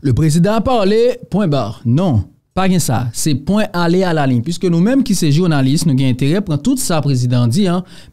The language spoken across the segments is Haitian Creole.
Le prezident a parle, point barre. Non, pa gen sa, se point ale a la lin. Piske nou menm ki se jounalist nou gen intere, pren tout sa prezident di,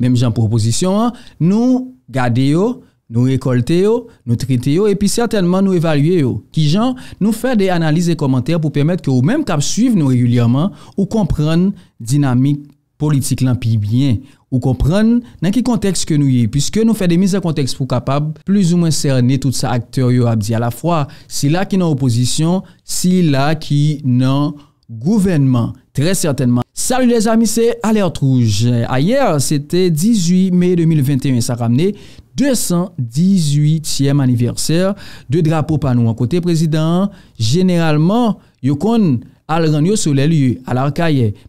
menm jan proposisyon, nou gade yo, nou rekolte yo, nou trite yo, epi certainman nou evalue yo, ki jan nou fe de analize komentare pou pemet ke ou menm kap suive nou regulyoman ou kompran dinamik komentare. politik lan pi bien ou kompran nan ki konteks ke nou ye. Piske nou fe de mize konteks pou kapab plus ou mwen serne tout sa akteur yo abdi. A la fwa, si la ki nan oposisyon, si la ki nan gouvenman. Tre certainman. Sali les amis, se aler trouj. Ayer, se te 18 mei 2021, sa ramne 218e aniverser de drapo pa nou. An kote prezident, generalman, yo kon... al le sur les lieux à al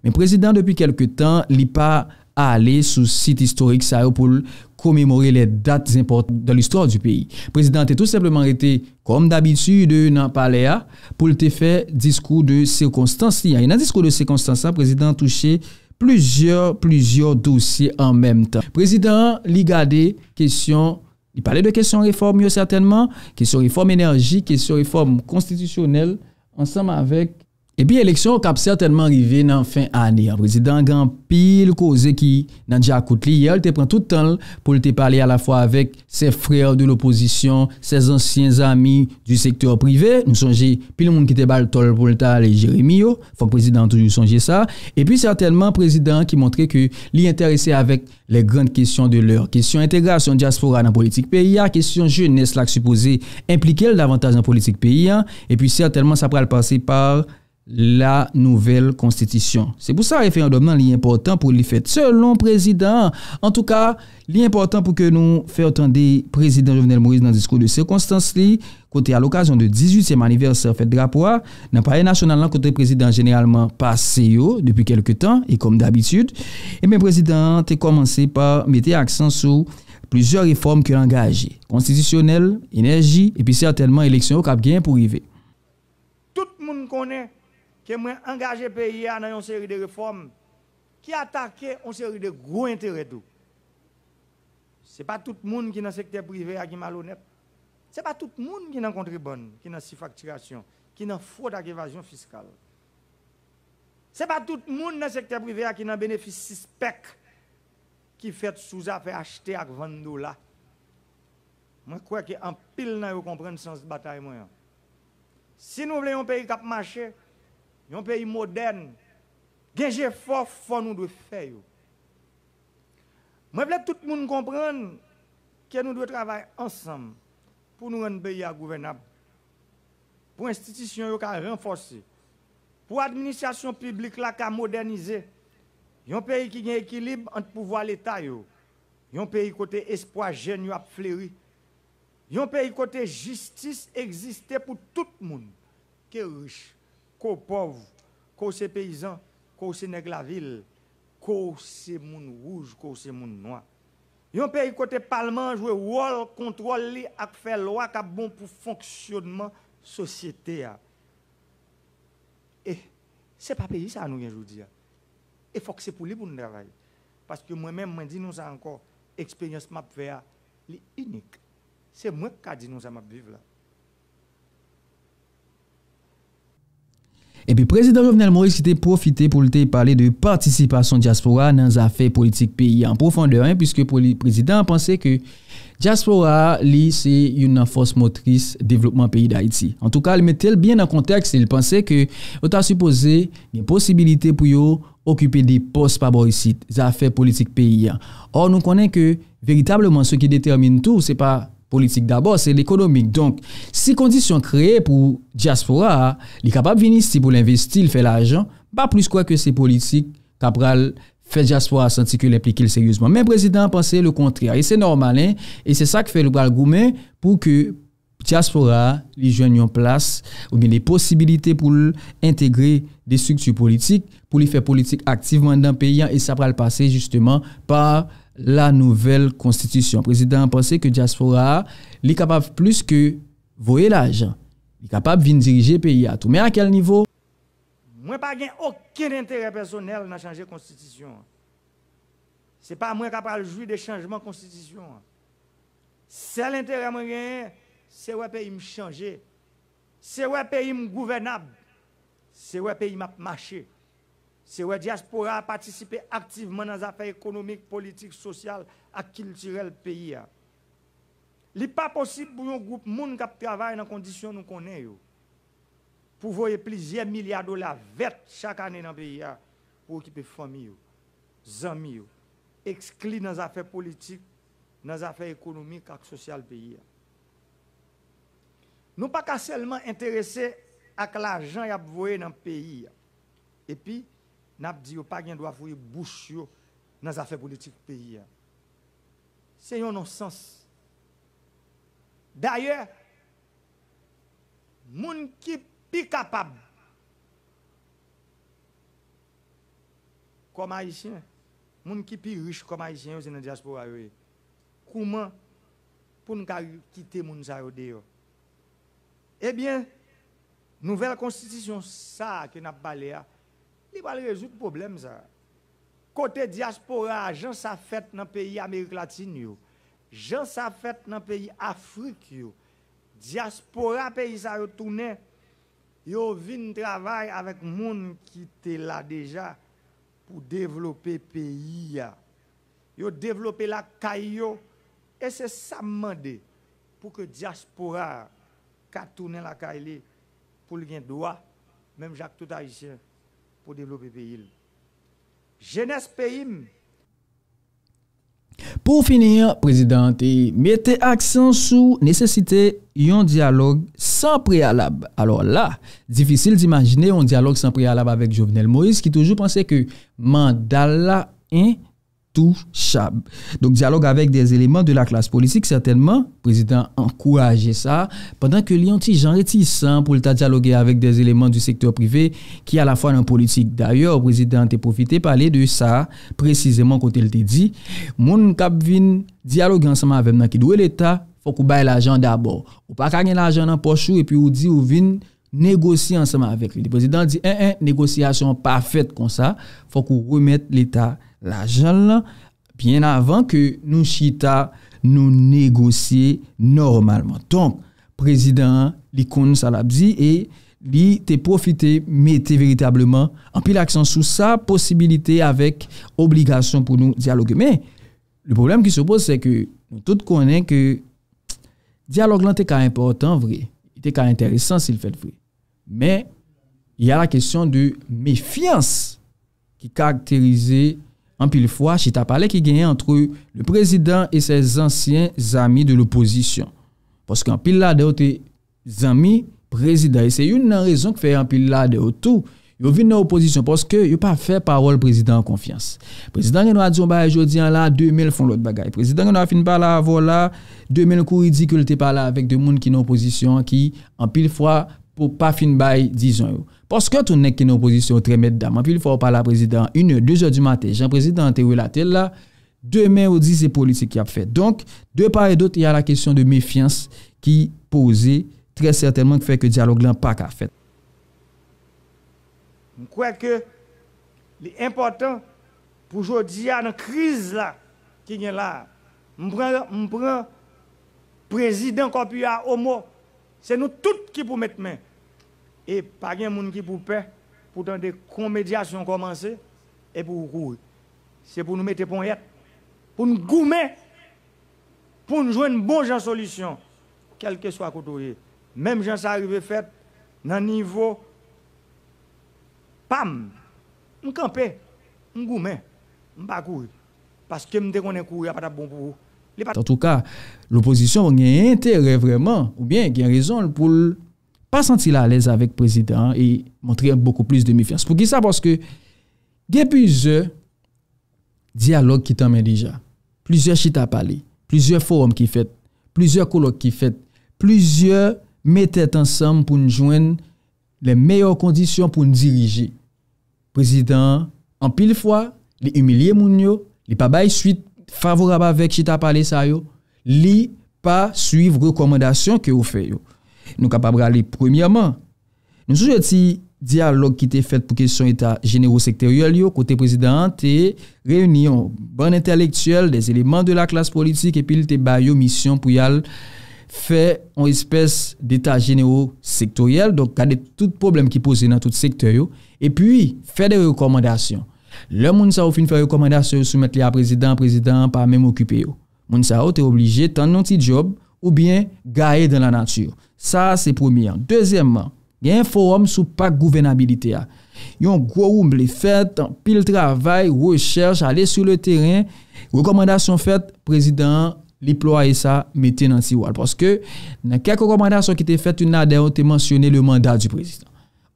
Mais président depuis quelques temps, temps, pas pa a site historique les dates importantes de l'histoire du pays. Le président a tout simplement été, comme d'habitude, dans le palais ah, pour te faire discours de circonstances. Il y a un discours de circonstances, le hein, président a touché plusieurs, plusieurs dossiers en même temps. Le président a gardé question il parlait de questions réforme, certainement, question réforme énergie, question réforme constitutionnelle, ensemble avec Epi, eleksyon kap sertenman rive nan fin ane. An prezidant gan pil koze ki nan di akout li. El te pren toutan pou li te pale a la fwa avek se frel de l'oposisyon, se zansyen zami du sektor prive. Nou sonje pil moun ki te bal tol pou l'etal e Jeremio, fon prezidant toujou sonje sa. Epi, sertenman prezidant ki montre ki li enterese avek le gran kisyon de lor. Kisyon integrasyon diaspora nan politik peyi. Kisyon jenest lak supose implike l davantaj nan politik peyi. Epi, sertenman sa pral pase par... la nouvelle constitution. C'est pour ça le référendum est important pour les fêtes. selon le président. En tout cas, est important pour que nous fassions entendre président Jovenel Moïse dans le discours de circonstance côté à l'occasion de 18e anniversaire fête drapeau, dans pays national côté président généralement passé depuis quelques temps et comme d'habitude, et bien président a commencé par mettre accent sur plusieurs réformes qu'il a engagées, constitutionnelles, énergie et puis certainement élection au cap gain pour arriver. Tout le monde connaît que moi engagé pays dans une série de réformes qui attaquer une série de gros intérêts Ce C'est pas tout le monde qui est dans le secteur privé qui est malhonnête. C'est pas tout le monde qui est dans contribuable qui est dans la facturation, qui est dans la fraude et l'évasion fiscale. C'est pas tout le monde dans le secteur privé qui est dans bénéfice suspect qui fait sous affaire acheter avec 20 dollars. Moi, je crois qu'en pile, vous comprenez le sens de la bataille. Si nous voulons un pays qui a marché, yon peyi modern, genje fò fò nou dwe fè yo. Mwen ble tout moun kompren ke nou dwe travay ansam pou nou ren beya gouvenab, pou institisyon yo ka renforsi, pou administasyon publik la ka modernize, yon peyi ki gen ekilib ant pouvo al etay yo, yon peyi kote espoa jen yo ap fleri, yon peyi kote jistis egziste pou tout moun ke riche. qu'aux pauvres, qu'aux ces paysans, qu'aux ces nègres la ville, qu'aux ces moun rouges, qu'aux ces moun noirs. Un pays côté parlement joue rôle contrôle li ak fait loi qui bon pour fonctionnement société Et c'est pas pays ça nous vient aujourd'hui. Et faut que c'est pour lui pour nous travailler. Parce que moi-même je dis nous ça encore expérience m'a fait unique. C'est moi qui dit nous ça m'a vivre là. E pi prezident Jovenel Moris ki te profite pou li te pale de participasyon Diaspora nan zafè politik peyi an profonde ran puisque prezident a panse ke Diaspora li se yon nan fos motris devlopman peyi da Haiti. En tout ka, li mette el bien nan kontekst, li panse ke ou ta suppose yon posibilite pou yo okupe di pos paborisit zafè politik peyi an. Or nou konen ke, veritableman, se ki determine tou, se pa... politique d'abord, c'est l'économique. Donc, si conditions créées pour diaspora, les capables capable de venir ici pour l'investir, il fait l'argent, pas plus quoi que ces politique capable fait diaspora sentir que l'impliquer sérieusement. Mais le président pensait le contraire. Et c'est normal, hein? Et c'est ça que fait le bras pour que diaspora li jwen yon plas ou mi li posibilite pou integre de struktu politik pou li fe politik aktiveman dan peyan e sa pral pase justemen par la nouvel konstitusyon. Prezident, an pense ke diaspora li kapab plus ke voye la jan li kapab vin dirije peyan atou. Men a kel nivou? Mwen pa gen okin entere personel nan chanje konstitusyon. Se pa mwen kapal jou de chanjman konstitusyon. Se l entere mwen gen, Se wè pe im chanje, se wè pe im gouvenab, se wè pe im apmache, se wè diaspora a patisipe aktiveman nan zafè ekonomik, politik, sosyal ak kiltirel peyi ya. Li pa posib pou yon goup moun kap travay nan kondisyon nou konen yo, pou voye plizye milyar dola vet chakane nan peyi ya, pou ki pe fami yo, zami yo, ekskli nan zafè politik, nan zafè ekonomik ak sosyal peyi ya. Nou pa ka selman interese ak la jan yap voye nan peyi ya. Epi, nap diyo pa gen do a foye bousyo nan zafè politik peyi ya. Se yon non sens. D'ayè, moun ki pi kapab. Koma yisye, moun ki pi rish koma yisye yo zinan diyaspo wa yo e. Kouman pou nou ka kite moun zayode yo. Eh bien, nouvelle constitution, ça que nous pas il va résoudre le problème. Côté diaspora, j'en ça fait dans le pays Amérique latine, j'en sa fait dans le pays Afrique, diaspora pays a retourné, yo vin travail avec moun qui étaient là déjà pour développer le pays. Yo développer la caillou, et c'est ça pour que diaspora pour même Jacques tout haïtien, pour développer Jeunesse Pour finir, président, mettez accent sur nécessité d'un dialogue sans préalable. Alors là, difficile d'imaginer un dialogue sans préalable avec Jovenel Moïse qui toujours pensait que Mandala... 1. Hein, tou chab. Donk, diyalogue avek de la klas politik, certainman, prezident, ankouraje sa, pandan ke li yon ti janre ti san pou li ta diyalogue avek de la klas politik, pou li ta diyalogue avek de la klas politik, ki a la fwa nan politik. Daryo, prezident, te profite pale de sa, preziseman kote li te di, moun kap vin diyalogue ansama avem nan ki dwe l'Etat, fok ou bay l'ajan dabo. Ou pak agen l'ajan nan pochou, epi ou di ou vin negosye ansama avek. Le prezident di, e, e, negosye asyon pafet kon sa, fok ou remet l l'argent bien avant que nous chita nous négocier normalement. Donc, président l'icône Salabzi et li profité, mais mette véritablement en pile l'accent sur sa possibilité avec obligation pour nous dialoguer. Mais le problème qui se pose, c'est que nous tous connaissons que le dialogue là, c'est important, vrai. C'est intéressant s'il fait vrai. Mais il y a la question de méfiance qui caractérise An pil fwa, chita pale ki genye an tru le prezident e se ansyen zami de l'oposisyon. Poske an pil la de o te zami prezident. E se yon nan rezon ki fe an pil la de o tou, yon vin nan oposisyon. Poske yon pa fe parol prezident an konfians. Prezident genwa diyon baye jodi an la, 2000 fon lot bagay. Prezident genwa fin baye la avon la, 2000 kou ridiculte pa la vek de moun ki nan oposisyon ki an pil fwa pou pa fin baye diyon yo. Poske tou nek ki nou posisyon tre met daman, pi li fwa w pa la prezidant, une, deux jo di mate, jan prezidant te wè la tel la, dè men ou di zè politik ki ap fè. Donk, dè pare d'ot, y a la kesyon de mefians ki pose, tre certainman ki fè ke dialog lan pak ap fè. M kwe ke li important, poujou di y a nan kriz la, ki nye la, m pren prezidant kopi ya omo, se nou tout ki pou met men. M, Et pas de monde qui pour paix, pour tenter des commédiations commencer et pour courir. C'est pour nous mettre pour pour nous goumer, pour nous jouer une bonne solution, quel que soit côté. Même gens ça arrive faire, dans niveau, pam, nous camper, nous goumer, nous pas courir. Parce que nous ne courir, pas bon pour vous. En tout cas, l'opposition a un intérêt vraiment, ou bien a raison pour pa senti la alèz avèk prezident e montre beaucoup plus de mifians. Pou ki sa, porske gen pise diyalog ki temen dija. Plize chita pale, plize forum ki fet, plize kolok ki fet, plize metèt ansam pou njwen le meyò kondisyon pou njiriji. Prezident, an pil fwa, li umilye moun yo, li pabaye suit favorab avèk chita pale sa yo, li pa suiv rekomendasyon ke ou feyo. Nou kapabre ale premiyaman Nou sou joti diyalog ki te fet pou kesyon Eta jenero sektoryal yo Kote prezident te reunyon Bon entelektuel, des eleman de la klas politik E pil te bayo misyon pou yal Fe on espès De ta jenero sektoryal Don kade tout problem ki pose nan tout sektoryal E pi fe de rekomandasyon Le moun sa ou fin fe rekomandasyon Soumet li a prezident prezident Par men mou okupye yo Moun sa ou te oblije tan non ti job Ou bien gae den la natyur. Sa se promi an. Dezemman, gen yon forum sou pak gouvenabilite a. Yon gwo oum li fet, pil travay, wou e chelj, ale sou le teren, rekomandasyon fet, prezident, li ploa e sa, mette nan siwal. Poske, nan kek rekomandasyon ki te fet, yon aden o te mansyone le mandat du prezident.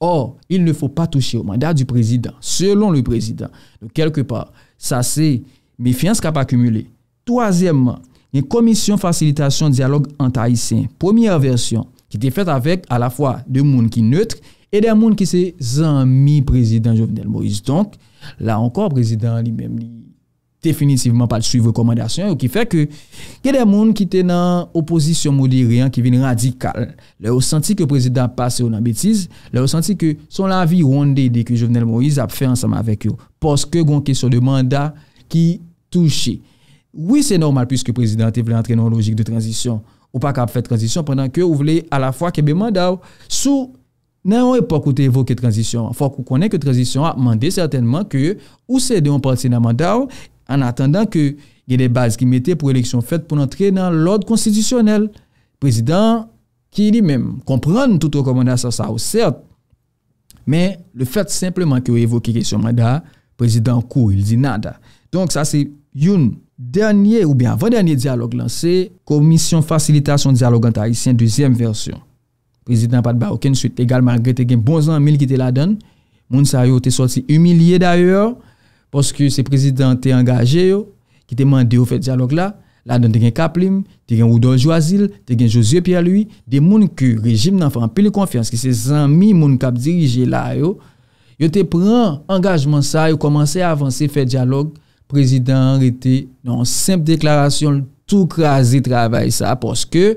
Or, il ne fò pa touche o mandat du prezident, selon le prezident. Quelke par, sa se, mi fians ka pa kumule. Toazemman, ni komisyon fasilitasyon diyalog anta isen. Premier versyon ki te fet avèk a la fwa de moun ki nötre e de moun ki se zanmi prezident Jovenel Moïse. Donk, la ankor prezident li mèm ni tefinitivman pa te suiv rekomandasyon ou ki fè ke ge de moun ki te nan oposisyon modirian ki vin radikal. Le ou santi ke prezident pase ou nan betiz, le ou santi ke son la vi ronde de ki Jovenel Moïse ap fè ansam avèk yo poske gonke sou de manda ki touche. Oui, c'est normal, puisque le président voulait entrer dans la logique de transition. Ou pas qu'il a fait transition, pendant qu'il voulait à la fois qu'il y avait mandat. Sous, n'ayons pas écouter évoquer transition. Faut qu'on connaît que transition a mandé certainement que ou c'est d'on partit dans mandat en attendant qu'il y ait des bases qui mettaient pour l'élection faite pour entrer dans l'ordre constitutionnel. Le président, qui dit même, comprenne tout recommandat sur sa hausse, certes, mais le fait simplement qu'il y ait évoqué question mandat, le président court, il dit nada. Donc, ça, c'est... Youn, dernye ou bien avant dernye diyalog lanse, komisyon fasilitasyon diyalog an ta, isi yon dwezyen versyon. Prezident Pat Barouken sou te gal malgre te gen bon zan mil ki te ladan, moun sa yo te soti humiliye dayor, poske se prezident te angaje yo, ki te mande yo fè diyalog la, ladan te gen Kaplim, te gen Oudon Joazil, te gen Josie Pialoui, de moun ki rejim nan fan peli konfians ki se zan mi moun kap dirije la yo, yo te pren angajman sa yo, komanse avanse fè diyalog, prezident rete nan semp deklarasyon tou krasi travay sa poske,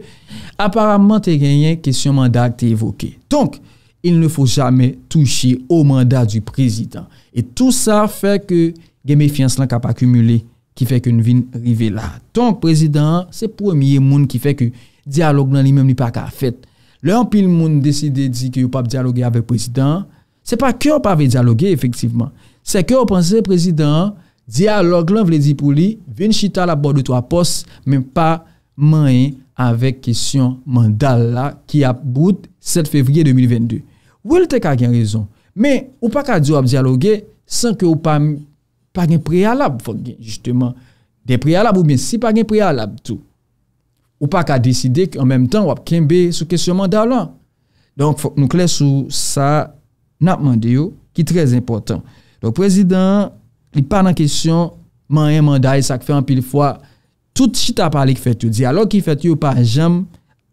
aparamant te genyen kesyon mandat te evoke. Tonk, il ne fo jamen touche ou mandat di prezident. E tout sa fek gen me fians lan kap akumule, ki fek un vin rive la. Tonk, prezident, se promye moun ki fek diyalog nan li mem li pa ka fet. Le an pil moun deside di ki ou pap diyalogue ave prezident, se pa ke ou pa ve diyalogue efektiveman. Se ke ou panse prezident, Dyalog lan vle di pou li, ven chita la bodou to apos, men pa manye avek kesyon mandal la ki ap bout 7 fevriye 2022. Ou el te ka gen rezon. Men, ou pa ka di wap diyaloge, san ke ou pa gen prealab fok gen, justeman. Den prealab ou men si pa gen prealab tou. Ou pa ka deside ki an menm tan wap kenbe sou kesyon mandal lan. Don fok nou kle sou sa nap mande yo, ki trez important. Don prezident, li pa nan kesyon man yon manday e sak fe an pil fwa tout chita parli ki fet yo diyalog ki fet yo par jem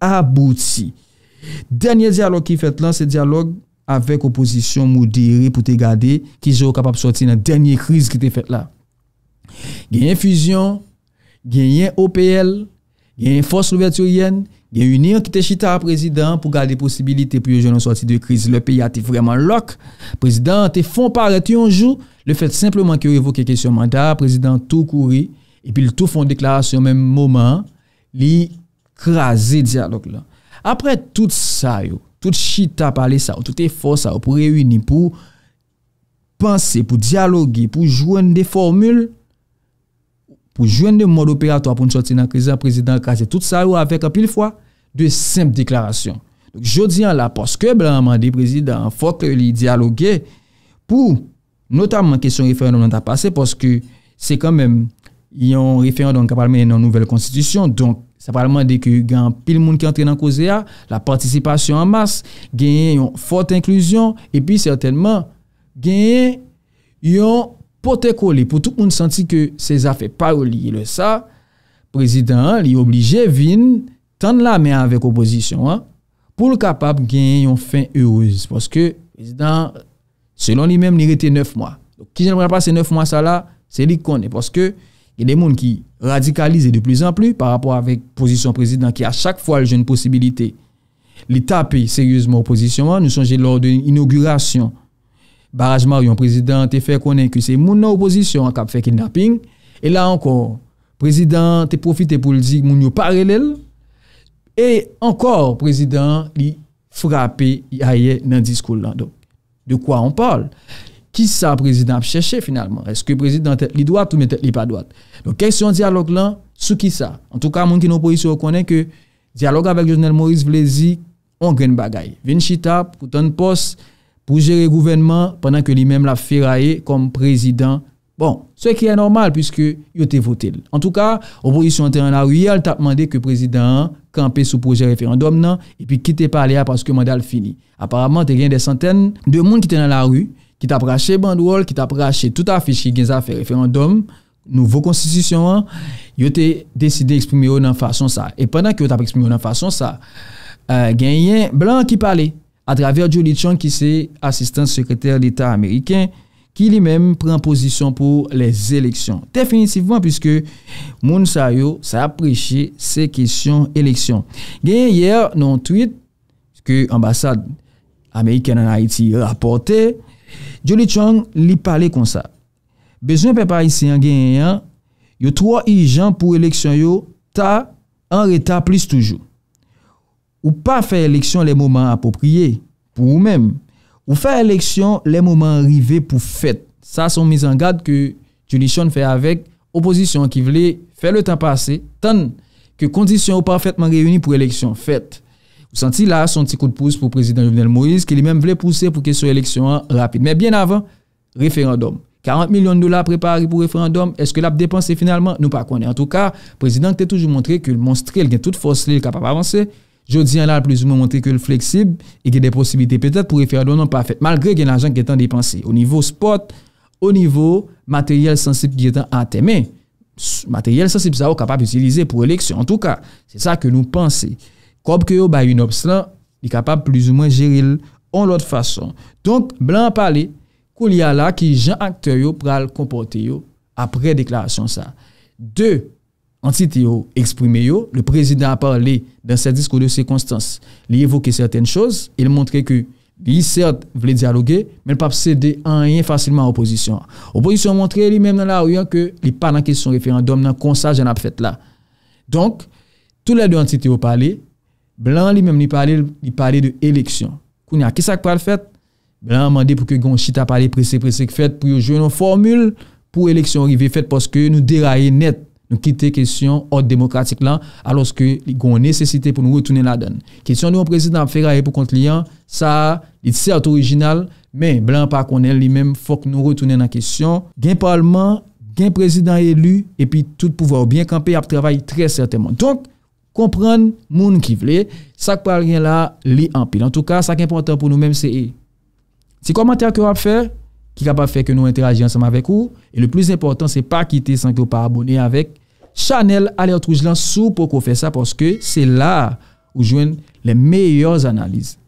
abouti denye diyalog ki fet lan se diyalog avek oposisyon moudiri pou te gade ki zyo kapap sorti nan denye kriz ki te fet la genyen fusion genyen OPL genyen fos louvertu yon genyen union ki te chita a prezident pou gade posibilite pou yo jenon sorti de kriz le peyate vreman lok prezident te fon pareti yon jou Le fèd simplement ki ou evoke kèsyon mandat, prezident tou kouri, epi l tou fon deklarasyon menm moment, li krasi diyalog la. Apre tout sa yo, tout chita pale sa yo, tout e fò sa yo, pou reuni, pou pansi, pou diyalogi, pou jwen de formul, pou jwen de mod operato apon choti nan krizyan, prezident krasi tout sa yo, avek apil fwa, de simp deklarasyon. Jodi an la, paske blanman de prezident, fòk li diyalogi, pou Notanman kesyon referèndon nan ta pase, poske se kanmen yon referèndon kapalmen nan nouvel konstitusyon, donk sa palman deke yon pil moun ki antre nan koze a, la participasyon an mas, genyen yon fote inklusyon, epi certainman genyen yon pote kole. Po tout moun santi ke seza fe paroli le sa, prezident li oblije vin, tan la men avèk oposisyon, pou l kapap genyen yon fin e ouz. Poske prezident, Selon li mèm, li rete neuf mwa. Ki jen vre pa se neuf mwa sa la, se li kone, poske y de moun ki radikalize de plis an pli pa rapor avèk posisyon prezident ki a chak fwa l jen posibilite li tape seryouzman oposisyonman, nou sonje lor de inaugurasyon. Baraj mar yon prezident te fè konen ki se moun nan oposisyon ak ap fè kinaping, e la ankon prezident te profite pou l dik moun yo parelel, e ankon prezident li frape y aye nan diskoulan. Don. de quoi on parle. Qui ça, le président, cherché finalement Est-ce que le président tête tout droite ou pas droit? Donc, question dialogue là, sous qui ça En tout cas, les gens qui nous opposition connaît que dialogue avec Jovenel Maurice Vlézi, on gagne bagaille. Vinchita, pour ton poste, pour gérer le gouvernement, pendant que lui-même l'a ferraillé comme président Bon, se kreye anormal pwiske yo te votel. En tou ka, oposisyon te nan ah, la ruyel te ap mande ke prezident kampe sou proje referandom nan, epi ki te pale ya paske mandal fini. Aparamman te gen de santen de moun ki te nan la ruy, ki te ap rache Bandwold, ki te ap rache tout afiche ki gen za fe referandom, nouvo konstitusyon an, yo te deside eksprime yo nan fason sa. E euh, penan ki yo te ap eksprime yo nan fason sa, gen yen blan ki pale, atraver Joe Litchon ki se asistant sekreter l'Etat Ameriken, Ki li menm pren posisyon pou les eleksyon. Definitivman pwiske moun sa yo sa aprechi se kesyon eleksyon. Genyen yer non tweet, sku ambasad Amerikanan Haiti raporte, Jolie Chong li pale kon sa. Bezoun pe parisi an genyen, yo 3 ijan pou eleksyon yo ta anre ta plis toujou. Ou pa fe eleksyon le mouman apopriye pou ou menm. Ou fè eleksyon lè mouman rive pou fèt, sa son mizan gade ke judisyon fè avek oposisyon ki vle fè le tan pase, tan ke kondisyon ou parfaitman reyouni pou eleksyon fèt. Ou santi la son ti kou de pouz pou prezident Jovenel Moïse ki li mèm vle pouzè pou ke sou eleksyon rapide. Mè bien avan, referandom. 40 milyon de dola prepari pou referandom, eske lap depanse finalman nou pa kwenè. En tou ka, prezident te toujou montre ke mounstre l gen tout fòs lè l kapap avanse, Jodi yon lal plus ou mwen montre ke l fleksib e gen de posibite petat non, pou refer donon pafet. Malgre gen l ajan ke tan depanse. Ou nivou spot, ou nivou materyel sensib gen tan ateme. Materyel sensib sa ou kapab utilize pou eleksyon. En tout ka, se sa ke nou panse. Kob ke yo bay un obstran, li kapab plus ou mwen jere l on lot fason. Donk, blan pale, kou li ala ki jen akter yo pral kompote yo apre deklarasyon sa. Deu, antite yo eksprime yo, le prezident a parle, dans sa diskou de se konstance, li evoke certaine chose, il montre que, li certe vle diyaloge, men pap sede an yin fasilman oposisyon. Oposisyon montre li men nan la ouyan, ke li pan nan kesyon referandum, nan konsaj jan ap fete la. Donk, tout la do antite yo pale, blan li men li pale, li pale de eleksyon. Kou ni a kesak pale fete, blan mande pou ke goun chita pale, prese prese k fete, pou yo jo yon formule, pou eleksyon rive fete, poske yon nou deraye net, Nou kite kesyon od demokratik lan aloske li goun nesesite pou nou retounen la den. Kesyon nou yon prezident feraye pou kont liyan, sa, li tse ato orijinal, men blan pa konen li menm fok nou retounen la kesyon. Gen parlman, gen prezident elu, epi tout pouvoi ou bien kampi ap travayi tre certainman. Donk, kompran moun ki vle, sak parl gen la li anpil. En tout ka, sak imponantan pou nou menm se e. Ti komantya ki wap fer? qui est capable de faire que nous interagissions ensemble avec vous. Et le plus important, c'est pas quitter sans que vous pas abonner avec Chanel Alert Rouge sous pour qu'on fait ça parce que c'est là où jouent les meilleures analyses.